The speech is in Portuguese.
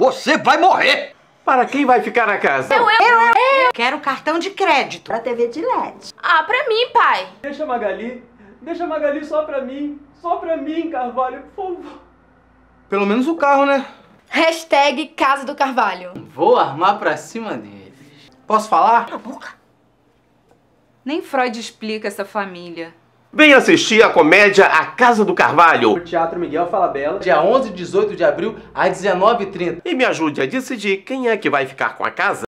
Você vai morrer! Para quem vai ficar na casa? Eu, eu, eu, eu. Quero cartão de crédito. Pra TV de LED. Ah, pra mim, pai. Deixa a Magali. Deixa a Magali só pra mim. Só pra mim, Carvalho, por favor. Pelo menos o carro, né? Hashtag Casa do Carvalho. Vou armar pra cima deles. Posso falar? Cala a boca. Nem Freud explica essa família. Venha assistir a comédia A Casa do Carvalho. O Teatro Miguel Falabella, dia 11 e 18 de abril, às 19h30. E me ajude a decidir quem é que vai ficar com a casa.